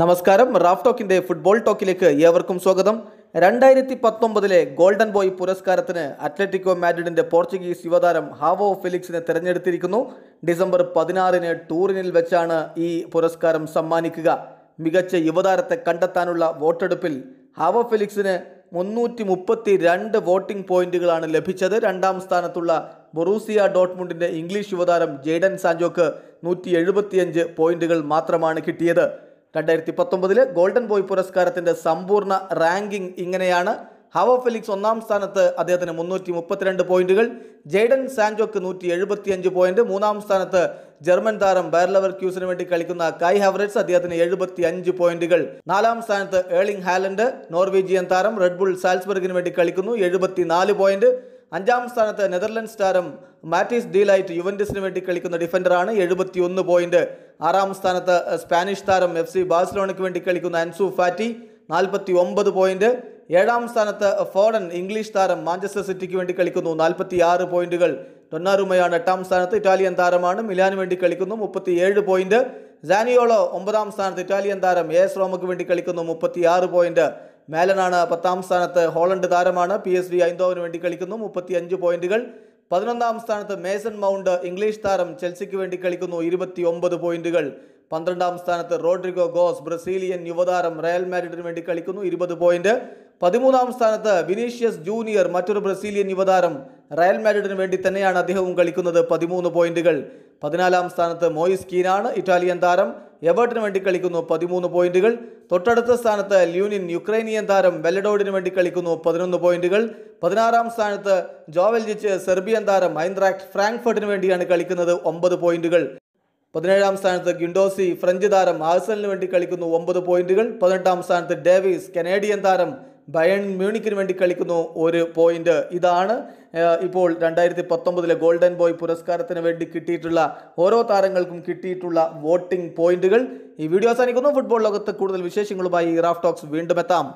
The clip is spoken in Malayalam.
നമസ്കാരം റാഫ് ടോക്കിന്റെ ഫുട്ബോൾ ടോക്കിലേക്ക് ഏവർക്കും സ്വാഗതം രണ്ടായിരത്തി പത്തൊമ്പതിലെ ഗോൾഡൻ ബോയ് പുരസ്കാരത്തിന് അത്ലറ്റിക്കോ മാഡ്രിഡിന്റെ പോർച്ചുഗീസ് യുവതാരം ഹാവോ ഫെലിക്സിനെ തെരഞ്ഞെടുത്തിരിക്കുന്നു ഡിസംബർ പതിനാറിന് ടൂറിനിൽ വെച്ചാണ് ഈ പുരസ്കാരം സമ്മാനിക്കുക മികച്ച യുവതാരത്തെ കണ്ടെത്താനുള്ള വോട്ടെടുപ്പിൽ ഹാവോ ഫെലിക്സിന് മുന്നൂറ്റി മുപ്പത്തി രണ്ട് വോട്ടിംഗ് പോയിന്റുകളാണ് ലഭിച്ചത് രണ്ടാം സ്ഥാനത്തുള്ള ബൊറൂസിയ ഡോട്ട്മുണ്ടിന്റെ ഇംഗ്ലീഷ് യുവതാരം ജെയ്ഡൻ സാഞ്ചോക്ക് നൂറ്റി എഴുപത്തിയഞ്ച് പോയിന്റുകൾ മാത്രമാണ് കിട്ടിയത് രണ്ടായിരത്തി പത്തൊമ്പതിലെ ഗോൾഡൻ ബോയ് പുരസ്കാരത്തിന്റെ സമ്പൂർണ്ണ റാങ്കിംഗ് ഇങ്ങനെയാണ് ഹവ ഫെലിക്സ് ഒന്നാം സ്ഥാനത്ത് അദ്ദേഹത്തിന് മുന്നൂറ്റി മുപ്പത്തിരണ്ട് പോയിന്റുകൾ ജെയ്ഡൻ സാൻജോക്ക് നൂറ്റി എഴുപത്തിയഞ്ച് പോയിന്റ് മൂന്നാം സ്ഥാനത്ത് ജർമ്മൻ താരം ബാർലവർ ക്യൂസിന് വേണ്ടി കളിക്കുന്ന കൈ ഹവറേറ്റ്സ് അദ്ദേഹത്തിന് എഴുപത്തി അഞ്ച് പോയിന്റുകൾ നാലാം സ്ഥാനത്ത് ഏളിംഗ് ഹാലൻഡ് നോർവീജിയൻ താരം റെഡ്ബുൾ സാൽസ്ബർഗിന് വേണ്ടി കളിക്കുന്നു എഴുപത്തിനാല് പോയിന്റ് അഞ്ചാം സ്ഥാനത്ത് നെതർലൻഡ്സ് താരം മാറ്റിസ് ഡീലൈറ്റ് യുവൻറ്റിസിന് വേണ്ടി കളിക്കുന്ന ഡിഫൻഡറാണ് ഒന്ന് പോയിന്റ് ആറാം സ്ഥാനത്ത് സ്പാനിഷ് താരം എഫ് സി ബാഴ്സലോണയ്ക്ക് വേണ്ടി കളിക്കുന്ന അൻസു ഫാറ്റി നാൽപ്പത്തി ഒമ്പത് പോയിന്റ് ഏഴാം സ്ഥാനത്ത് ഫോഡൻ ഇംഗ്ലീഷ് താരം മാഞ്ചസ്റ്റർ സിറ്റിക്ക് വേണ്ടി കളിക്കുന്നു നാൽപ്പത്തി ആറ് പോയിന്റുകൾ ഡൊന്നാറുമയാണ് എട്ടാം സ്ഥാനത്ത് ഇറ്റാലിയൻ താരമാണ് മിലാനു വേണ്ടി കളിക്കുന്നു ഏഴ് പോയിന്റ് സാനിയോളോ ഒമ്പതാം സ്ഥാനത്ത് ഇറ്റാലിയൻ താരം എസ് റോമയ്ക്ക് വേണ്ടി കളിക്കുന്നു മുപ്പത്തിയാറ് പോയിന്റ് മേലനാണ് പത്താം സ്ഥാനത്ത് ഹോളണ്ട് താരമാണ് പി എസ് വി ഐന്തോവിന് വേണ്ടി കളിക്കുന്നു മുപ്പത്തി അഞ്ച് പോയിന്റുകൾ പതിനൊന്നാം സ്ഥാനത്ത് മേസൺ മൗണ്ട് ഇംഗ്ലീഷ് താരം ചെൽസിക്ക് വേണ്ടി കളിക്കുന്നു ഇരുപത്തി ഒമ്പത് പോയിന്റുകൾ പന്ത്രണ്ടാം സ്ഥാനത്ത് റോഡ്രിഗോ ഗോസ് ബ്രസീലിയൻ യുവതാരം റയൽ മാഡ്രിഡിന് വേണ്ടി കളിക്കുന്നു ഇരുപത് പോയിന്റ് പതിമൂന്നാം സ്ഥാനത്ത് വിനീഷ്യസ് ജൂനിയർ മറ്റൊരു ബ്രസീലിയൻ യുവതാരം റയൽ മാഡ്രിഡിന് വേണ്ടി തന്നെയാണ് അദ്ദേഹവും കളിക്കുന്നത് പതിമൂന്ന് പോയിന്റുകൾ പതിനാലാം സ്ഥാനത്ത് മോയിസ് കീനാണ് ഇറ്റാലിയൻ താരം എവേർട്ടിന് വേണ്ടി കളിക്കുന്നു പതിമൂന്ന് പോയിന്റുകൾ തൊട്ടടുത്ത സ്ഥാനത്ത് ലൂനിൻ യുക്രൈനിയൻ താരം വെല്ലഡോഡിന് വേണ്ടി കളിക്കുന്നു പതിനൊന്ന് പോയിന്റുകൾ പതിനാറാം സ്ഥാനത്ത് ജോവൽജിച്ച് സെർബിയൻ താരം ഐൻദ്രാക്ട് ഫ്രാങ്ക്ഫർട്ടിന് വേണ്ടിയാണ് കളിക്കുന്നത് ഒമ്പത് പോയിന്റുകൾ പതിനേഴാം സ്ഥാനത്ത് ഗിൻഡോസി ഫ്രഞ്ച് താരം ആഴ്സലിന് വേണ്ടി കളിക്കുന്നു ഒമ്പത് പോയിന്റുകൾ പതിനെട്ടാം സ്ഥാനത്ത് ഡേവിസ് കനേഡിയൻ താരം ബയൺ മ്യൂണിക്കിന് വേണ്ടി കളിക്കുന്നു ഒരു പോയിന്റ് ഇതാണ് ഇപ്പോൾ രണ്ടായിരത്തി പത്തൊമ്പതിലെ ഗോൾഡൻ ബോയ് പുരസ്കാരത്തിന് വേണ്ടി കിട്ടിയിട്ടുള്ള ഓരോ താരങ്ങൾക്കും കിട്ടിയിട്ടുള്ള വോട്ടിംഗ് പോയിന്റുകൾ ഈ വീഡിയോ അവസാനിക്കുന്നു ഫുട്ബോൾ ലോകത്ത് കൂടുതൽ വിശേഷങ്ങളുമായി റാഫ് ടോക്സ് വീണ്ടും എത്താം